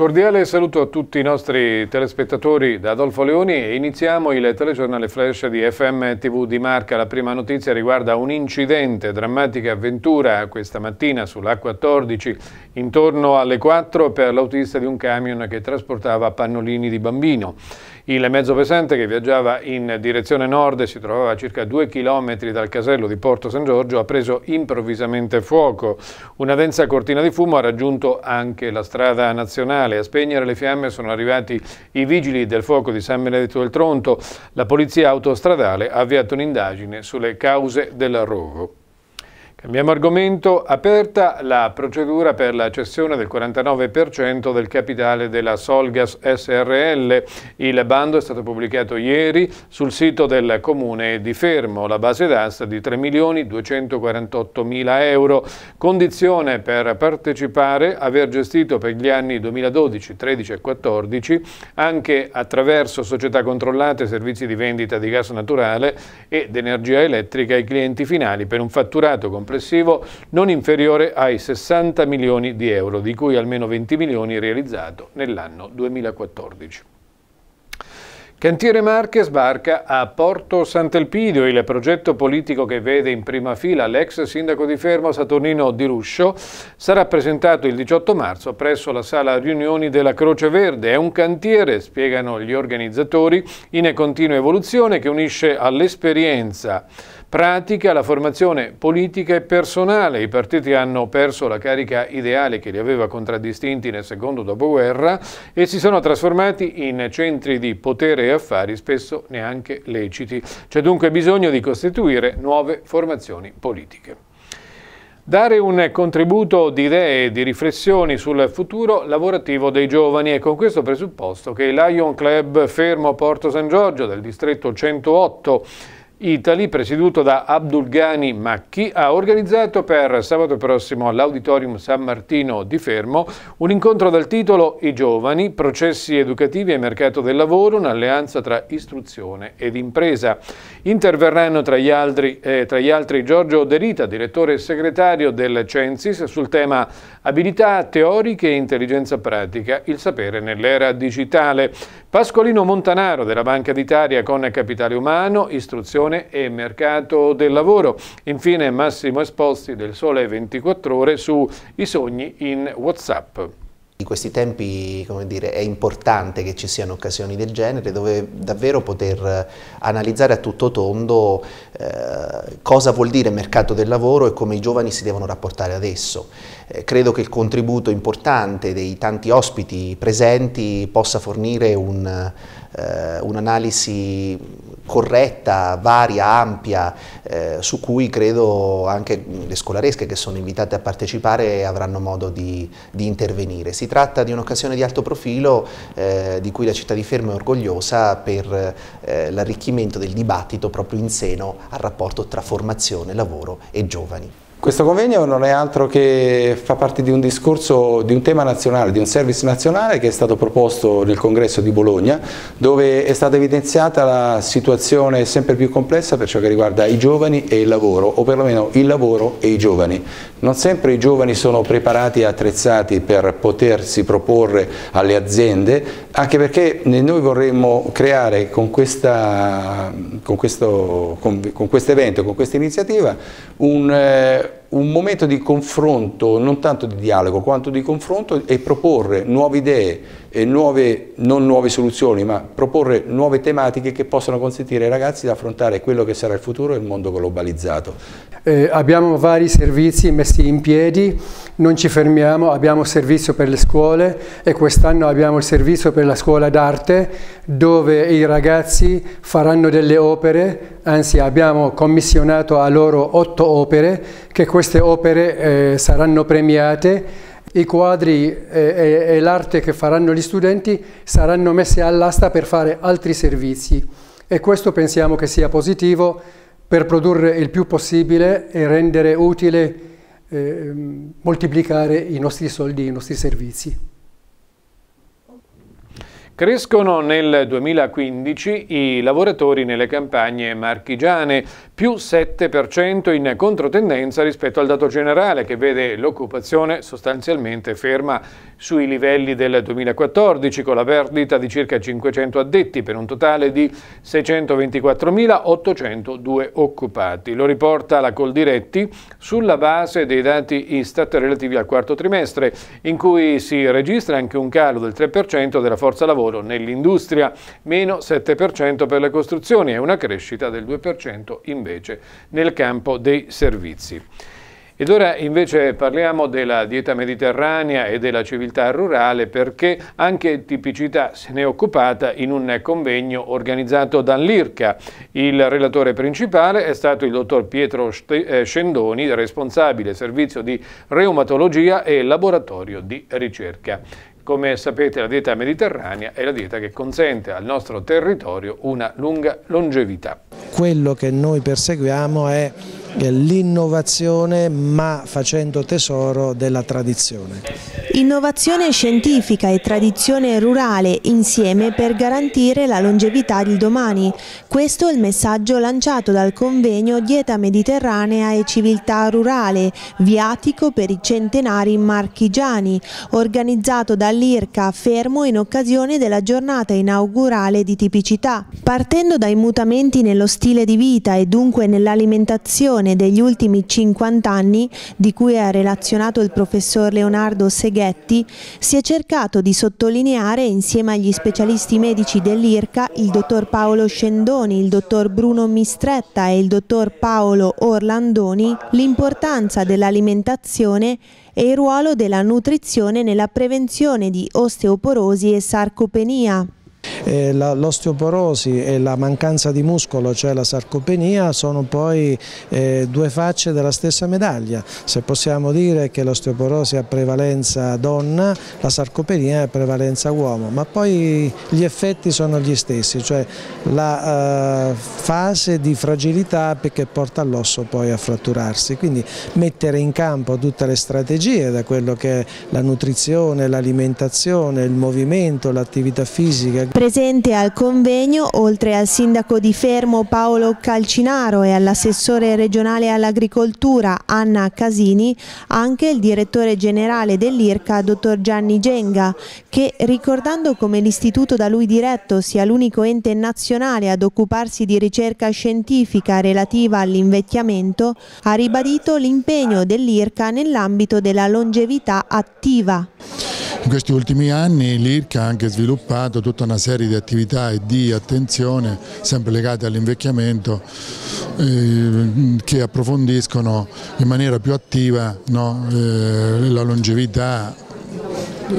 cordiale saluto a tutti i nostri telespettatori da Adolfo Leoni e iniziamo il telegiornale flash di FM TV di Marca. La prima notizia riguarda un incidente, drammatica avventura questa mattina sulla A14 intorno alle 4 per l'autista di un camion che trasportava pannolini di bambino. Il mezzo pesante che viaggiava in direzione nord e si trovava a circa 2 km dal casello di Porto San Giorgio ha preso improvvisamente fuoco. Una densa cortina di fumo ha raggiunto anche la strada nazionale Comunale. A spegnere le fiamme sono arrivati i vigili del fuoco di San Benedetto del Tronto. La polizia autostradale ha avviato un'indagine sulle cause del rogo. Cambiamo argomento, aperta la procedura per la cessione del 49% del capitale della Solgas SRL. Il bando è stato pubblicato ieri sul sito del Comune di Fermo, la base d'asta di 3.248.000 euro. Condizione per partecipare, aver gestito per gli anni 2012, 13 e 14 anche attraverso società controllate servizi di vendita di gas naturale ed energia elettrica ai clienti finali per un fatturato complessivo complessivo non inferiore ai 60 milioni di euro, di cui almeno 20 milioni realizzato nell'anno 2014. Cantiere Marche sbarca a Porto Sant'Elpidio il progetto politico che vede in prima fila l'ex sindaco di Fermo Saturnino Di Ruscio. Sarà presentato il 18 marzo presso la sala riunioni della Croce Verde. È un cantiere, spiegano gli organizzatori, in continua evoluzione che unisce all'esperienza pratica la formazione politica e personale. I partiti hanno perso la carica ideale che li aveva contraddistinti nel secondo dopoguerra e si sono trasformati in centri di potere e affari spesso neanche leciti. C'è dunque bisogno di costituire nuove formazioni politiche. Dare un contributo di idee e di riflessioni sul futuro lavorativo dei giovani è con questo presupposto che il Lion Club Fermo Porto San Giorgio del distretto 108 Italy, presieduto da Abdul Ghani Macchi, ha organizzato per sabato prossimo all'Auditorium San Martino di Fermo un incontro dal titolo I giovani, processi educativi e mercato del lavoro, un'alleanza tra istruzione ed impresa. Interverranno tra gli, altri, eh, tra gli altri Giorgio Derita, direttore e segretario del Censis, sul tema Abilità teoriche e intelligenza pratica, il sapere nell'era digitale. Pascolino Montanaro della Banca d'Italia con Capitale Umano, Istruzione e Mercato del Lavoro. Infine Massimo Esposti del Sole 24 Ore su I sogni in Whatsapp. In questi tempi dire, è importante che ci siano occasioni del genere dove davvero poter eh, analizzare a tutto tondo eh, cosa vuol dire mercato del lavoro e come i giovani si devono rapportare adesso eh, credo che il contributo importante dei tanti ospiti presenti possa fornire eh, un'analisi corretta, varia, ampia, eh, su cui credo anche le scolaresche che sono invitate a partecipare avranno modo di, di intervenire. Si tratta di un'occasione di alto profilo eh, di cui la città di Fermo è orgogliosa per eh, l'arricchimento del dibattito proprio in seno al rapporto tra formazione, lavoro e giovani. Questo convegno non è altro che fa parte di un discorso, di un tema nazionale, di un service nazionale che è stato proposto nel congresso di Bologna dove è stata evidenziata la situazione sempre più complessa per ciò che riguarda i giovani e il lavoro o perlomeno il lavoro e i giovani. Non sempre i giovani sono preparati e attrezzati per potersi proporre alle aziende anche perché noi vorremmo creare con, questa, con questo con, con quest evento, con questa iniziativa un eh, un momento di confronto, non tanto di dialogo quanto di confronto e proporre nuove idee, e nuove, non nuove soluzioni, ma proporre nuove tematiche che possano consentire ai ragazzi di affrontare quello che sarà il futuro e il mondo globalizzato. Eh, abbiamo vari servizi messi in piedi, non ci fermiamo, abbiamo servizio per le scuole e quest'anno abbiamo il servizio per la scuola d'arte dove i ragazzi faranno delle opere, anzi abbiamo commissionato a loro otto opere che queste opere eh, saranno premiate i quadri eh, e, e l'arte che faranno gli studenti saranno messi all'asta per fare altri servizi e questo pensiamo che sia positivo per produrre il più possibile e rendere utile, eh, moltiplicare i nostri soldi, i nostri servizi. Crescono nel 2015 i lavoratori nelle campagne marchigiane più 7% in controtendenza rispetto al dato generale che vede l'occupazione sostanzialmente ferma sui livelli del 2014 con la perdita di circa 500 addetti per un totale di 624.802 occupati. Lo riporta la Coldiretti sulla base dei dati Istat relativi al quarto trimestre in cui si registra anche un calo del 3% della forza lavoro nell'industria, meno 7% per le costruzioni e una crescita del 2% invece invece nel campo dei servizi. Ed ora invece parliamo della dieta mediterranea e della civiltà rurale perché anche Tipicità se n'è occupata in un convegno organizzato dall'IRCA. Il relatore principale è stato il dottor Pietro eh, Scendoni, responsabile servizio di reumatologia e laboratorio di ricerca. Come sapete la dieta mediterranea è la dieta che consente al nostro territorio una lunga longevità. Quello che noi perseguiamo è l'innovazione ma facendo tesoro della tradizione. Innovazione scientifica e tradizione rurale insieme per garantire la longevità di domani. Questo è il messaggio lanciato dal convegno Dieta Mediterranea e Civiltà Rurale, viatico per i centenari marchigiani, organizzato dall'IRCA Fermo in occasione della giornata inaugurale di tipicità. Partendo dai mutamenti nello stile di vita e dunque nell'alimentazione rivoluzione degli ultimi 50 anni, di cui ha relazionato il professor Leonardo Seghetti, si è cercato di sottolineare insieme agli specialisti medici dell'IRCA il dottor Paolo Scendoni, il dottor Bruno Mistretta e il dottor Paolo Orlandoni l'importanza dell'alimentazione e il ruolo della nutrizione nella prevenzione di osteoporosi e sarcopenia eh, l'osteoporosi e la mancanza di muscolo, cioè la sarcopenia, sono poi eh, due facce della stessa medaglia. Se possiamo dire che l'osteoporosi ha prevalenza donna, la sarcopenia ha prevalenza uomo, ma poi gli effetti sono gli stessi, cioè la eh, fase di fragilità che porta l'osso poi a fratturarsi. Quindi mettere in campo tutte le strategie, da quello che è la nutrizione, l'alimentazione, il movimento, l'attività fisica. Presente al convegno, oltre al sindaco di Fermo Paolo Calcinaro e all'assessore regionale all'agricoltura Anna Casini, anche il direttore generale dell'IRCA, dottor Gianni Genga, che ricordando come l'istituto da lui diretto sia l'unico ente nazionale ad occuparsi di ricerca scientifica relativa all'invecchiamento, ha ribadito l'impegno dell'IRCA nell'ambito della longevità attiva. In questi ultimi anni l'IRC ha anche sviluppato tutta una serie di attività e di attenzione sempre legate all'invecchiamento eh, che approfondiscono in maniera più attiva no, eh, la longevità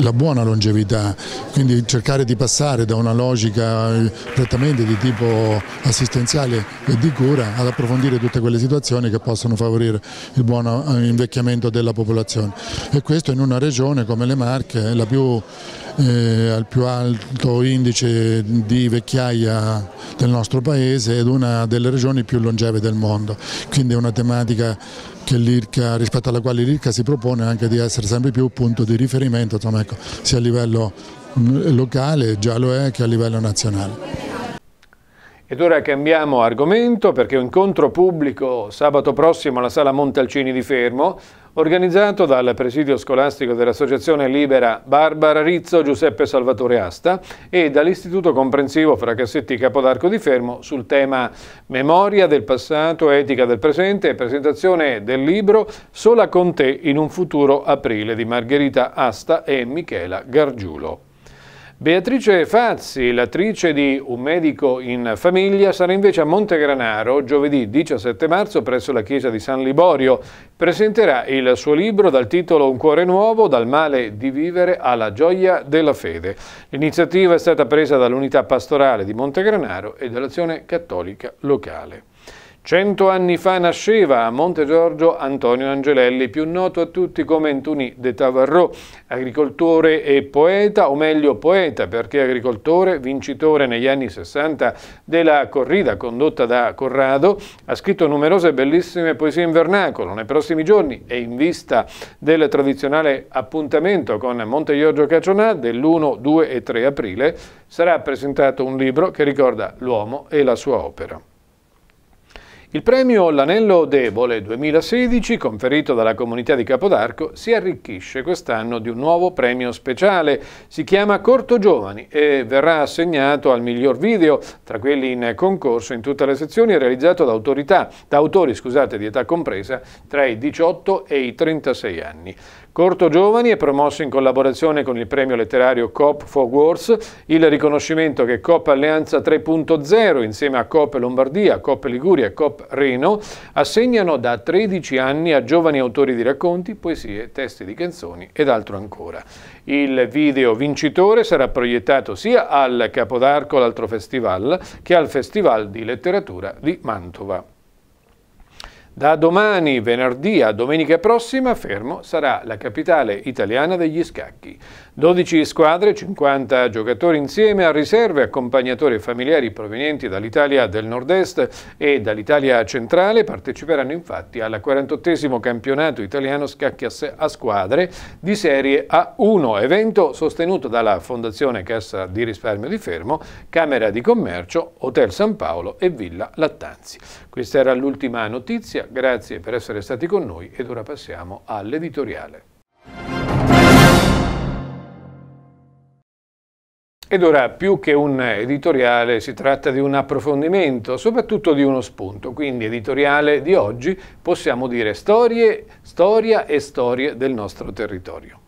la buona longevità, quindi cercare di passare da una logica eh, prettamente di tipo assistenziale e di cura ad approfondire tutte quelle situazioni che possono favorire il buon eh, invecchiamento della popolazione e questo in una regione come le Marche, la più eh, al più alto indice di vecchiaia del nostro paese ed una delle regioni più longeve del mondo, quindi è una tematica rispetto alla quale l'IRCA si propone anche di essere sempre più punto di riferimento insomma, ecco, sia a livello mm, locale, già lo è, che a livello nazionale. Ed ora cambiamo argomento perché un incontro pubblico sabato prossimo alla Sala Montalcini di Fermo, organizzato dal presidio scolastico dell'Associazione Libera Barbara Rizzo Giuseppe Salvatore Asta e dall'Istituto Comprensivo Fracassetti Capodarco di Fermo sul tema Memoria del passato, etica del presente e presentazione del libro Sola con te in un futuro aprile di Margherita Asta e Michela Gargiulo. Beatrice Fazzi, l'attrice di Un medico in famiglia, sarà invece a Montegranaro giovedì 17 marzo presso la chiesa di San Liborio. Presenterà il suo libro dal titolo Un cuore nuovo, dal male di vivere alla gioia della fede. L'iniziativa è stata presa dall'unità pastorale di Montegranaro e dall'azione cattolica locale. Cento anni fa nasceva a Monte Giorgio Antonio Angelelli, più noto a tutti come Antunì de Tavarro, agricoltore e poeta, o meglio poeta perché agricoltore, vincitore negli anni 60 della corrida condotta da Corrado, ha scritto numerose bellissime poesie in vernacolo. Nei prossimi giorni e in vista del tradizionale appuntamento con Monte Giorgio Cacionà dell'1, 2 e 3 aprile sarà presentato un libro che ricorda l'uomo e la sua opera. Il premio L'anello debole 2016, conferito dalla comunità di Capodarco, si arricchisce quest'anno di un nuovo premio speciale. Si chiama Corto Giovani e verrà assegnato al miglior video, tra quelli in concorso in tutte le sezioni, realizzato da, autorità, da autori scusate, di età compresa tra i 18 e i 36 anni. Corto Giovani è promosso in collaborazione con il premio letterario Coop Wars, il riconoscimento che Coop Alleanza 3.0 insieme a Coop Lombardia, Coop Liguria e Coop Reno assegnano da 13 anni a giovani autori di racconti, poesie, testi di canzoni ed altro ancora. Il video vincitore sarà proiettato sia al Capodarco, l'altro festival, che al Festival di Letteratura di Mantova. Da domani, venerdì a domenica prossima, Fermo sarà la capitale italiana degli scacchi. 12 squadre, 50 giocatori insieme a riserve, accompagnatori e familiari provenienti dall'Italia del nord-est e dall'Italia centrale parteciperanno infatti al 48 campionato italiano scacchi a squadre di serie A1, evento sostenuto dalla Fondazione Cassa di Risparmio di Fermo, Camera di Commercio, Hotel San Paolo e Villa Lattanzi. Questa era l'ultima notizia grazie per essere stati con noi ed ora passiamo all'editoriale. Ed ora più che un editoriale si tratta di un approfondimento, soprattutto di uno spunto, quindi editoriale di oggi possiamo dire storie, storia e storie del nostro territorio.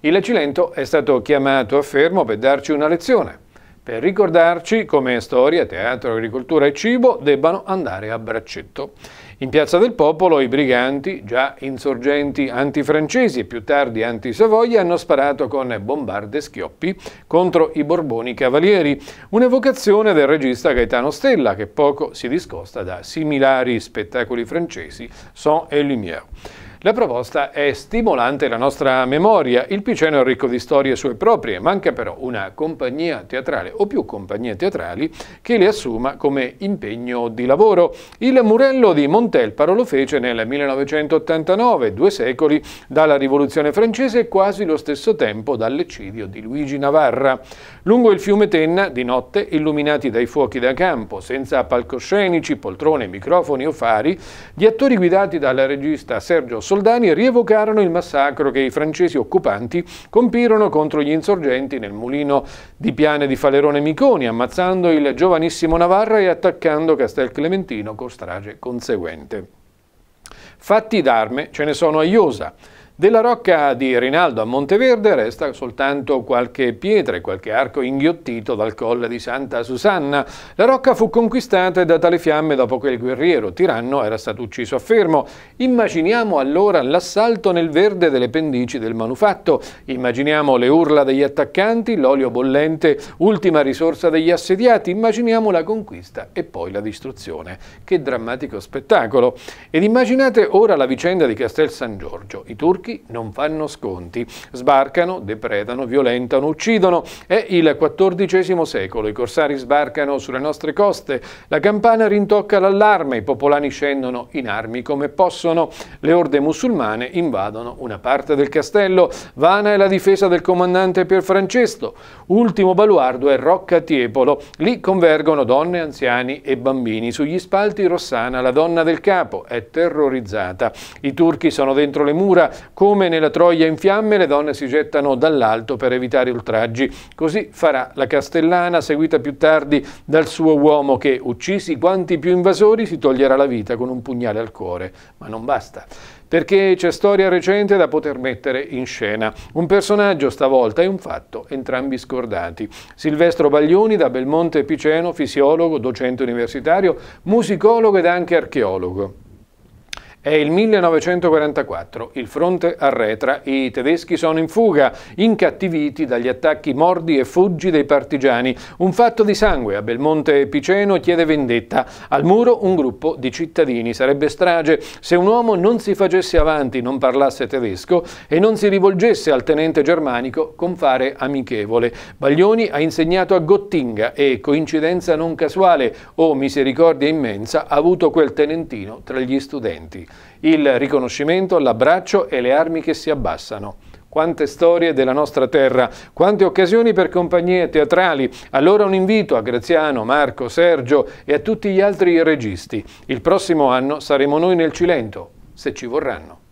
Il Cilento è stato chiamato a fermo per darci una lezione, per ricordarci come storia, teatro, agricoltura e cibo debbano andare a braccetto. In Piazza del Popolo i briganti, già insorgenti antifrancesi e più tardi anti-Savoia, hanno sparato con bombarde e schioppi contro i Borboni cavalieri, un'evocazione del regista Gaetano Stella che poco si discosta da similari spettacoli francesi, Sans et Lumière. La proposta è stimolante la nostra memoria. Il Piceno è ricco di storie sue proprie, manca però una compagnia teatrale o più compagnie teatrali che le assuma come impegno di lavoro. Il Murello di Montelparo lo fece nel 1989, due secoli dalla Rivoluzione francese e quasi lo stesso tempo dall'eccidio di Luigi Navarra. Lungo il fiume Tenna, di notte, illuminati dai fuochi da campo, senza palcoscenici, poltrone, microfoni o fari, gli attori guidati dal regista Sergio soldani rievocarono il massacro che i francesi occupanti compirono contro gli insorgenti nel mulino di Piane di Falerone Miconi, ammazzando il giovanissimo Navarra e attaccando Castel Clementino con strage conseguente. Fatti d'arme ce ne sono a Iosa. Della rocca di Rinaldo a Monteverde resta soltanto qualche pietra e qualche arco inghiottito dal colle di Santa Susanna. La rocca fu conquistata e data tale fiamme dopo che il guerriero tiranno era stato ucciso a fermo. Immaginiamo allora l'assalto nel verde delle pendici del manufatto. Immaginiamo le urla degli attaccanti, l'olio bollente, ultima risorsa degli assediati. Immaginiamo la conquista e poi la distruzione. Che drammatico spettacolo! Ed immaginate ora la vicenda di Castel San Giorgio. I turchi turchi non fanno sconti. Sbarcano, depredano, violentano, uccidono. È il XIV secolo, i corsari sbarcano sulle nostre coste, la campana rintocca l'allarme, i popolani scendono in armi come possono, le orde musulmane invadono una parte del castello, vana è la difesa del comandante Pier Francesco, ultimo baluardo è Rocca Tiepolo, lì convergono donne, anziani e bambini, sugli spalti Rossana, la donna del capo, è terrorizzata, i turchi sono dentro le mura, come nella Troia in fiamme le donne si gettano dall'alto per evitare oltraggi. Così farà la Castellana, seguita più tardi dal suo uomo che, uccisi quanti più invasori, si toglierà la vita con un pugnale al cuore. Ma non basta perché c'è storia recente da poter mettere in scena. Un personaggio stavolta e un fatto, entrambi scordati. Silvestro Baglioni da Belmonte Piceno, fisiologo, docente universitario, musicologo ed anche archeologo. È il 1944, il fronte arretra, i tedeschi sono in fuga, incattiviti dagli attacchi mordi e fuggi dei partigiani. Un fatto di sangue a Belmonte Piceno chiede vendetta. Al muro un gruppo di cittadini. Sarebbe strage se un uomo non si facesse avanti, non parlasse tedesco e non si rivolgesse al tenente germanico con fare amichevole. Baglioni ha insegnato a Gottinga e, coincidenza non casuale o oh, misericordia immensa, ha avuto quel tenentino tra gli studenti il riconoscimento, l'abbraccio e le armi che si abbassano. Quante storie della nostra terra, quante occasioni per compagnie teatrali. Allora un invito a Graziano, Marco, Sergio e a tutti gli altri registi. Il prossimo anno saremo noi nel Cilento, se ci vorranno.